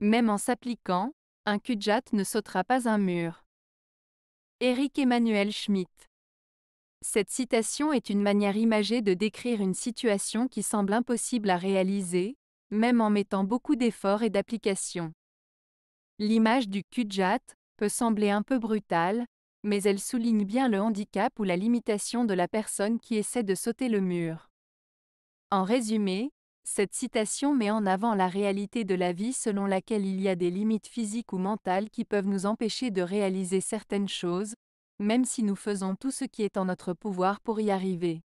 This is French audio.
Même en s'appliquant, un Kudjat ne sautera pas un mur. eric Emmanuel Schmitt. Cette citation est une manière imagée de décrire une situation qui semble impossible à réaliser, même en mettant beaucoup d'efforts et d'application. L'image du Kudjat peut sembler un peu brutale, mais elle souligne bien le handicap ou la limitation de la personne qui essaie de sauter le mur. En résumé, cette citation met en avant la réalité de la vie selon laquelle il y a des limites physiques ou mentales qui peuvent nous empêcher de réaliser certaines choses, même si nous faisons tout ce qui est en notre pouvoir pour y arriver.